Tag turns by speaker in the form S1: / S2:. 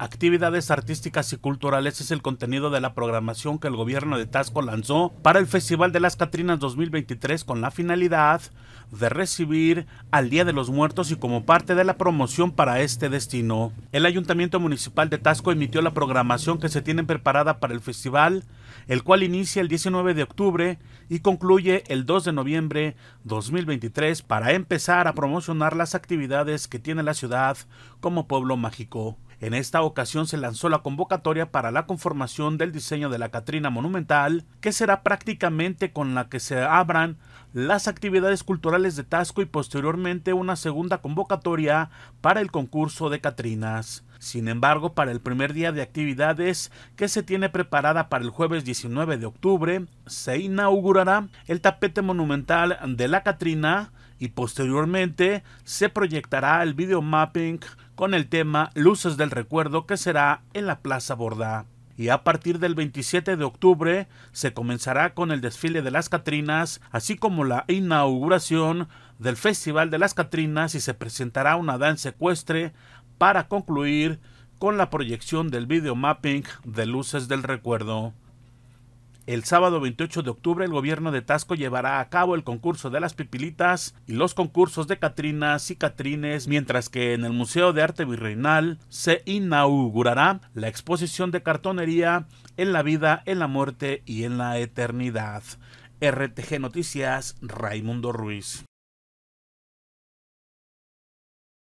S1: Actividades artísticas y culturales es el contenido de la programación que el gobierno de Tasco lanzó para el Festival de las Catrinas 2023 con la finalidad de recibir al Día de los Muertos y como parte de la promoción para este destino. El Ayuntamiento Municipal de Tasco emitió la programación que se tiene preparada para el festival, el cual inicia el 19 de octubre y concluye el 2 de noviembre 2023 para empezar a promocionar las actividades que tiene la ciudad como pueblo mágico. En esta ocasión se lanzó la convocatoria para la conformación del diseño de la Catrina Monumental, que será prácticamente con la que se abran las actividades culturales de Tasco y posteriormente una segunda convocatoria para el concurso de Catrinas. Sin embargo, para el primer día de actividades que se tiene preparada para el jueves 19 de octubre, se inaugurará el tapete monumental de la Catrina y posteriormente se proyectará el video mapping con el tema Luces del Recuerdo que será en la Plaza Borda. Y a partir del 27 de octubre se comenzará con el desfile de las Catrinas, así como la inauguración del Festival de las Catrinas y se presentará una danza secuestre para concluir con la proyección del mapping de Luces del Recuerdo. El sábado 28 de octubre el gobierno de Tasco llevará a cabo el concurso de las pipilitas y los concursos de Catrinas y Catrines, mientras que en el Museo de Arte Virreinal se inaugurará la exposición de cartonería en la vida, en la muerte y en la eternidad. RTG Noticias, Raimundo Ruiz.